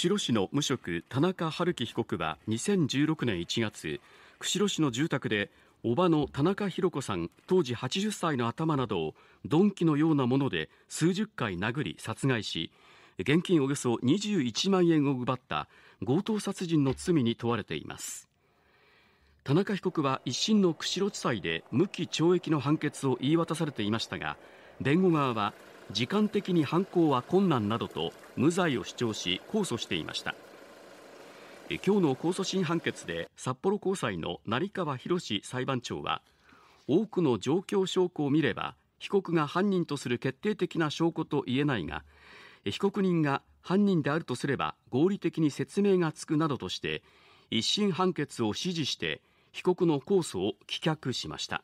釧路市の無職田中春樹被告は2016年1月釧路市の住宅で叔母の田中弘子さん当時80歳の頭などを鈍器のようなもので数十回殴り殺害し現金およそ21万円を奪った強盗殺人の罪に問われています田中被告は一審の釧路地裁で無期懲役の判決を言い渡されていましたが弁護側は時間的に犯行は困難などと無罪を主張し控訴していました今日の控訴審判決で札幌高裁の成川博裁判長は多くの状況証拠を見れば被告が犯人とする決定的な証拠と言えないが被告人が犯人であるとすれば合理的に説明がつくなどとして一審判決を支持して被告の控訴を棄却しました